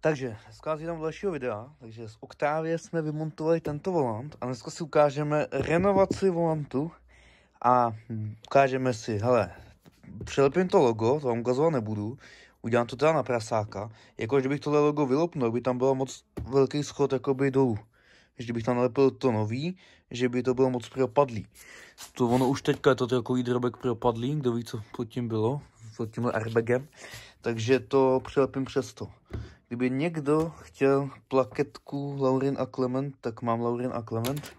Takže, dneska nás dalšího videa, takže z Octavie jsme vymontovali tento volant a dneska si ukážeme renovaci volantu a hm, ukážeme si, hele, přilepím to logo, to vám ukazovat nebudu, udělám to teda na prasáka, jako kdybych tohle logo vylopnul, by tam byl moc velký schod jakoby dolů, že bych tam nalepil to nový, že by to bylo moc propadlý. To ono už teďka je to takový drobek propadlý, kdo ví, co pod tím bylo, pod tímhle airbagem, takže to přilepím přes to. Kdyby někdo chtěl plaketku Laurin a Clement, tak mám Laurin a Clement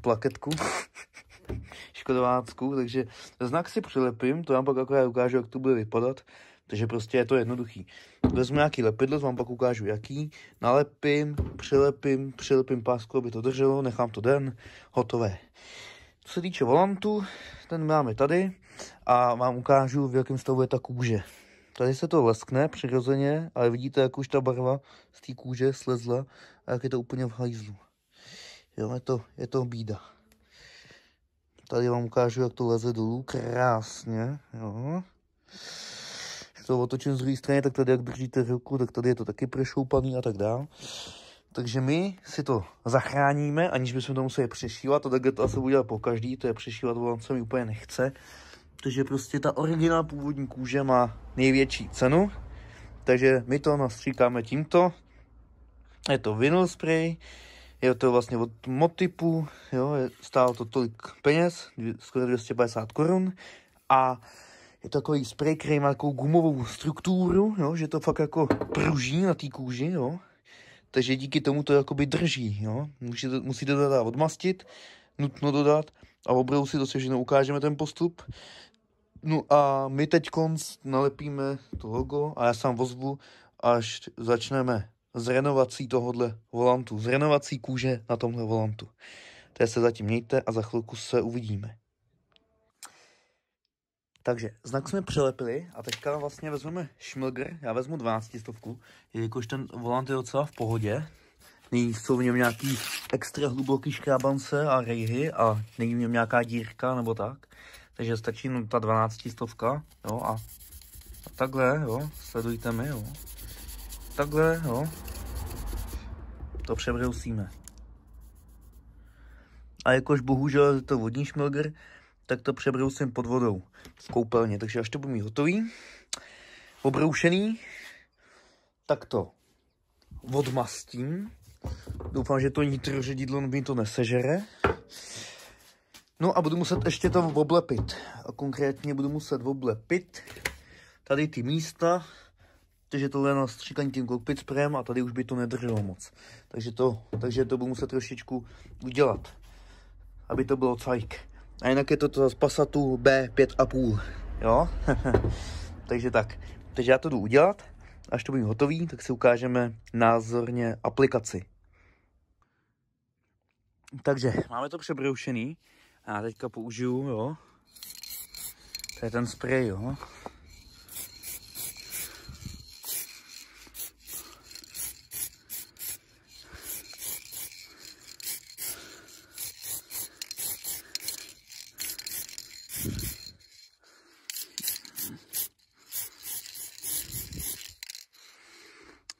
plaketku škodovácku, takže znak si přilepím, to vám pak akorát ukážu, jak to bude vypadat, takže prostě je to jednoduchý. Vezmu nějaký lepidlo, vám pak ukážu jaký, nalepím, přilepím, přilepím pásku, aby to drželo, nechám to den, hotové. Co se týče volantu, ten máme tady a vám ukážu, v jakém stavu je ta kůže. Tady se to leskne přirozeně, ale vidíte, jak už ta barva z té kůže slezla a jak je to úplně v hajzlu. Jo, je to, je to bída. Tady vám ukážu, jak to leze dolů. Krásně, jo. Když to otočím z druhé strany, tak tady, jak držíte ruku, tak tady je to taky prešoupaný a tak dále. Takže my si to zachráníme, aniž bychom to museli přešívat. A takhle to asi udělat po každý, to je přešívat, to vám se mi úplně nechce protože prostě ta originál původní kůže má největší cenu, takže my to nastříkáme tímto. Je to vinyl spray, je to vlastně od Motipu, jo, je, stálo to tolik peněz, dvě, skoro 250 korun a je to takový spray, který má takovou gumovou strukturu, jo, že to fakt jako pruží na té kůži, jo. Takže díky tomu to jakoby drží, jo. Musíte, musíte to teda odmastit, nutno dodat a obrou si to všechno, ukážeme ten postup. No a my teď konc nalepíme to logo a já sám vozbu, až začneme z renovací tohohle volantu, z renovací kůže na tomhle volantu. To se zatím mějte a za chvilku se uvidíme. Takže znak jsme přilepili a teďka vlastně vezmeme šmlgr, já vezmu 12 stovku, jelikož ten volant je docela v pohodě, jsou v něm nějaký extra hluboký škrabance a rejhy a není v něm nějaká dírka nebo tak. Takže stačí no, ta 12 stovka, jo, a, a takhle, jo, sledujte mi, jo. Takhle, jo. To přebrousíme. A jakož bohužel je to vodní šmilger, tak to přebrousím pod vodou v koupelně. Takže až to budu mít hotový, obroušený, tak to odmastím Doufám, že to nitro ředidlo mi to nesežere. No a budu muset ještě to oblepit. A konkrétně budu muset oblepit tady ty místa, protože tohle je na stříkaní tím kokpit sprem a tady už by to nedrželo moc. Takže to, takže to budu muset trošičku udělat, aby to bylo cajk. A jinak je to, to z Passatu B5,5, jo? takže tak, takže já to jdu udělat, až to budu hotový, tak si ukážeme názorně aplikaci. Takže máme to přebroušený. A já teďka použiju, jo. To je ten sprej, jo.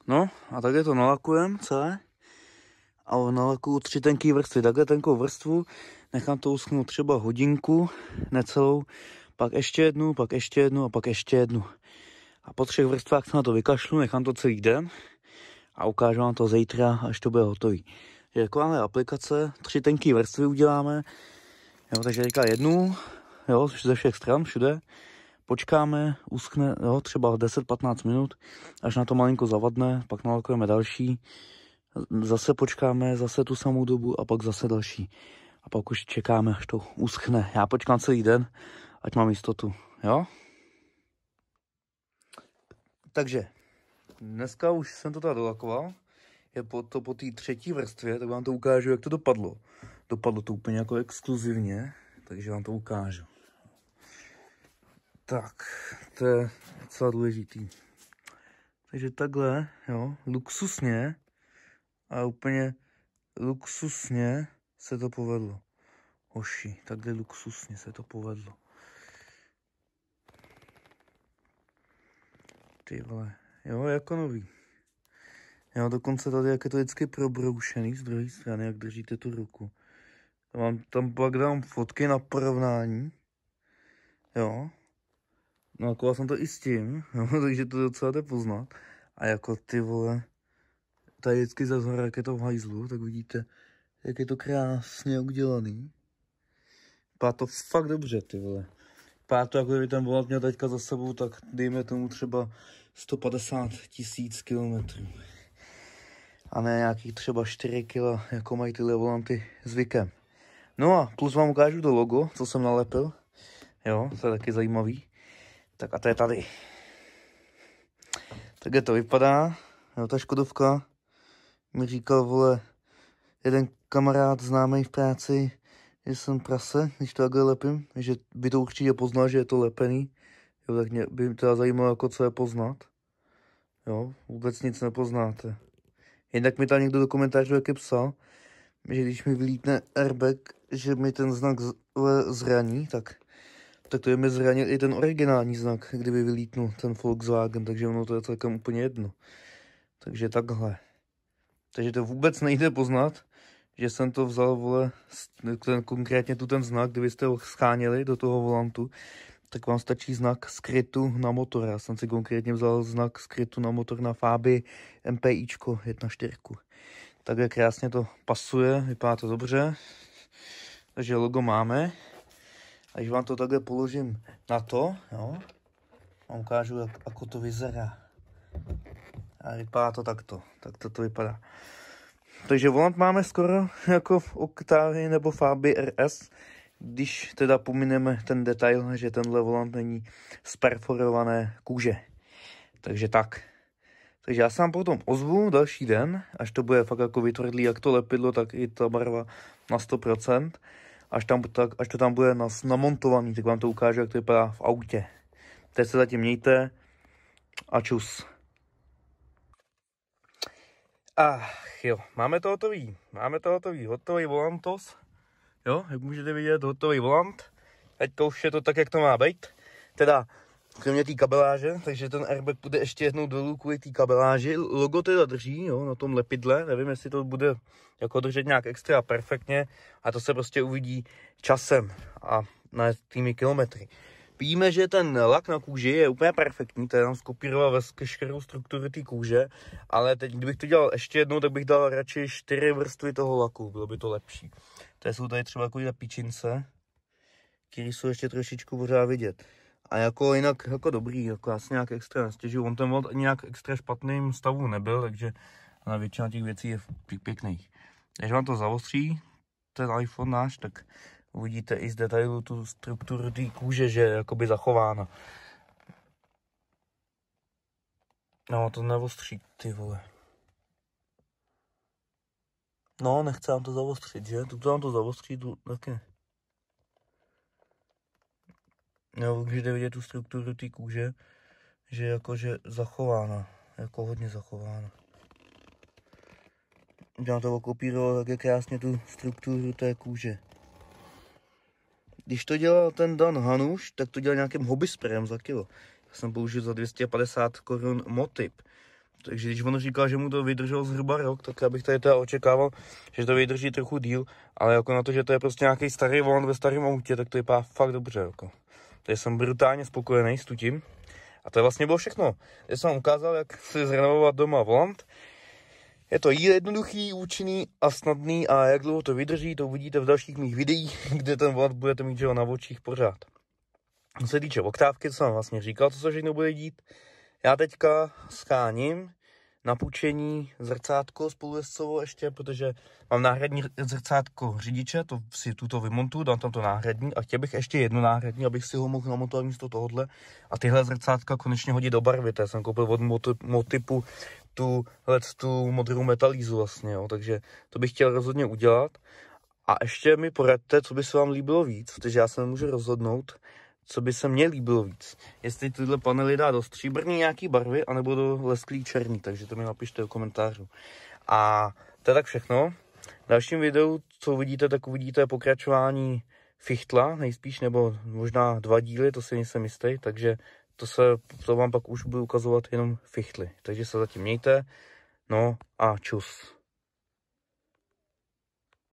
No a tak je to nalakujem celé a naleku tři tenký vrstvy. Takhle tenkou vrstvu nechám to uschnout třeba hodinku, necelou, pak ještě jednu, pak ještě jednu a pak ještě jednu. A po třech vrstvách se na to vykašlu, nechám to celý den a ukážu vám to zítra, až to bude hotový. Je takováhle aplikace, tři tenký vrstvy uděláme, jo, takže říká jednu, jo, ze všech stran, všude, počkáme, uskne, jo, třeba 10-15 minut, až na to malinko zavadne, pak nalakujeme další, zase počkáme zase tu samou dobu a pak zase další. A pak už čekáme, až to uschne. Já počkám celý den, ať mám jistotu, jo? Takže, dneska už jsem to tady dolakoval. Je po, to po té třetí vrstvě, tak vám to ukážu, jak to dopadlo. Dopadlo to úplně jako exkluzivně, takže vám to ukážu. Tak, to je docela důležitý. Takže takhle, jo, luxusně a úplně luxusně se to povedlo. Hoši, takhle luxusně se to povedlo. Ty vole, jo, jako nový. Jo, dokonce tady, jak je to vždycky probroušený z druhé strany, jak držíte tu ruku. Mám, tam pak dám fotky na porovnání. Jo. No, jako jsem to i s tím, jo, takže to docela jde poznat. A jako ty vole, tady vždycky zazhora raketou hajzlu, tak vidíte, jak je to krásně udělaný. Pá to fakt dobře, ty vole. Pá to, jako kdyby ten volant měl teďka za sebou, tak dejme tomu třeba 150 tisíc kilometrů. A ne nějakých třeba 4 kg, jako mají tyhle volanty zvykem. No a plus vám ukážu to logo, co jsem nalepil. Jo, to je taky zajímavý. Tak a to je tady. Tak je to vypadá. Jo, ta Škodovka mi říkal, vole, jeden kamarád známý v práci, že jsem prase, když to takhle lepím, že by to určitě poznal, že je to lepený. Jo, tak mě by mě teda zajímalo, jako co je poznat. Jo, vůbec nic nepoznáte. Jednak mi tam někdo do komentářů taky psal, že když mi vylítne airbag, že mi ten znak zraní, tak, tak to je mi zranil i ten originální znak, kdyby vylítnul ten Volkswagen, takže ono to je celkem úplně jedno. Takže takhle. Takže to vůbec nejde poznat, že jsem to vzal, vole, ten, konkrétně tu ten znak, kdybyste ho scháněli do toho volantu, tak vám stačí znak skrytu na motor. Já jsem si konkrétně vzal znak skrytu na motor na fáby MPIčko 1.4. Takže krásně to pasuje, vypadá to dobře. Takže logo máme. A když vám to takhle položím na to, jo, vám ukážu, jak, jako to vyzerá. A vypadá to takto. Tak to, to vypadá. Takže volant máme skoro jako v Octavii nebo Fabii RS, když teda pomineme ten detail, že tenhle volant není z perforované kůže. Takže tak. Takže já se vám potom ozvu další den, až to bude fakt jako vytvrdlý, jak to lepidlo, tak i ta barva na 100%. Až, tam, tak, až to tam bude nas, namontovaný, tak vám to ukážu, jak to vypadá v autě. Teď se zatím mějte a čus. Ach jo, máme to hotový, máme to hotový, hotový volantos, jo, jak můžete vidět, hotový volant, ať to už je to tak, jak to má být, teda kromě té kabeláže, takže ten airbag bude ještě jednou dolů kvůli té kabeláži. Logo teda drží jo, na tom lepidle, nevím, jestli to bude jako držet nějak extra perfektně a to se prostě uvidí časem a na tými kilometry. Víme, že ten lak na kůži je úplně perfektní, to je tam skopíroval veškerou strukturu té kůže, ale teď, kdybych to dělal ještě jednou, tak bych dal radši čtyři vrstvy toho laku, bylo by to lepší. To jsou tady třeba takové píčince, které jsou ještě trošičku pořád vidět. A jako jinak jako dobrý, jako já si nějak extra nestěžuju, on ten Volt nějak extra špatným stavu nebyl, takže na většina těch věcí je pěkných. Takže vám to zaostří, ten iPhone náš, tak Uvidíte i z detailu tu strukturu té kůže, že je jakoby zachována. No, to neostří, ty vole. No, nechce vám to zavostřit, že? Tuto vám to zavostří, tu taky. No, když vidět tu strukturu té kůže, že je jakože zachována, jako hodně zachována. Já to okopíroval také krásně tu strukturu té kůže. Když to ten Dan Hanuš, tak to dělal nějakým hobby sprayem za kilo. Já jsem použil za 250 korun Motip. Takže když on říká, že mu to vydrželo zhruba rok, tak já bych tady teda očekával, že to vydrží trochu díl, ale jako na to, že to je prostě nějaký starý volant, ve starém autě, tak to vypadá fakt dobře. Jako. Takže jsem brutálně spokojený s tím. A to je vlastně bylo všechno. Já jsem vám ukázal, jak si zrenovovat doma volant, je to jednoduchý, účinný a snadný a jak dlouho to vydrží, to uvidíte v dalších mých videích, kde ten volant budete mít na očích pořád. Co se týče oktávky, co jsem vlastně říkal, co se všechno bude dít, já teďka skáním na půjčení zrcátko spolujezdcovo ještě, protože mám náhradní zrcátko řidiče, to si tuto vymontuju, dám tam to náhradní a chtěl bych ještě jednu náhradní, abych si ho mohl namontovat místo tohohle a tyhle zrcátka konečně hodit do barvy, to jsem koupil od motypu tu, let tu modrou metalízu vlastně, jo. takže to bych chtěl rozhodně udělat. A ještě mi poradte, co by se vám líbilo víc, protože já se nemůžu rozhodnout, co by se mně líbilo víc. Jestli tyhle panely dá do stříbrný nějaký barvy, anebo do lesklý černý, takže to mi napište do komentářů. A to je tak všechno. V dalším videu, co uvidíte, tak uvidíte pokračování Fichtla nejspíš, nebo možná dva díly, to si nejsem jistý, takže to, se, to vám pak už budu ukazovat jenom fichtly. Takže se zatím mějte, no a čus.